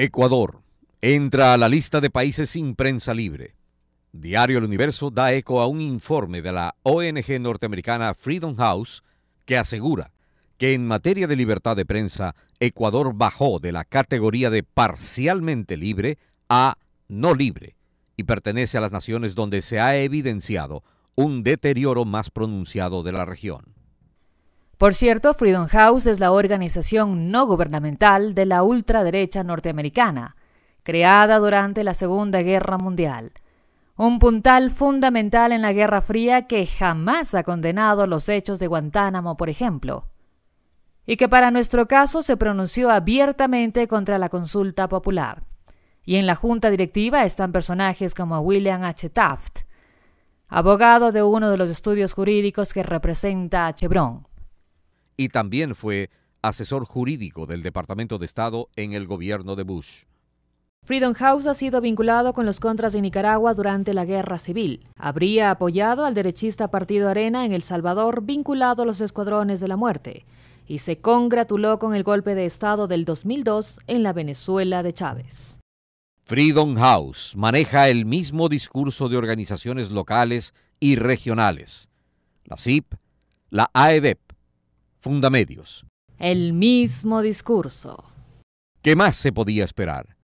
Ecuador entra a la lista de países sin prensa libre. Diario El Universo da eco a un informe de la ONG norteamericana Freedom House que asegura que en materia de libertad de prensa, Ecuador bajó de la categoría de parcialmente libre a no libre y pertenece a las naciones donde se ha evidenciado un deterioro más pronunciado de la región. Por cierto, Freedom House es la organización no gubernamental de la ultraderecha norteamericana, creada durante la Segunda Guerra Mundial. Un puntal fundamental en la Guerra Fría que jamás ha condenado los hechos de Guantánamo, por ejemplo, y que para nuestro caso se pronunció abiertamente contra la consulta popular. Y en la junta directiva están personajes como William H. Taft, abogado de uno de los estudios jurídicos que representa a Chevron y también fue asesor jurídico del Departamento de Estado en el gobierno de Bush. Freedom House ha sido vinculado con los contras de Nicaragua durante la guerra civil. Habría apoyado al derechista Partido Arena en El Salvador vinculado a los escuadrones de la muerte y se congratuló con el golpe de Estado del 2002 en la Venezuela de Chávez. Freedom House maneja el mismo discurso de organizaciones locales y regionales, la CIP, la AEDEP, Fundamedios. El mismo discurso. ¿Qué más se podía esperar?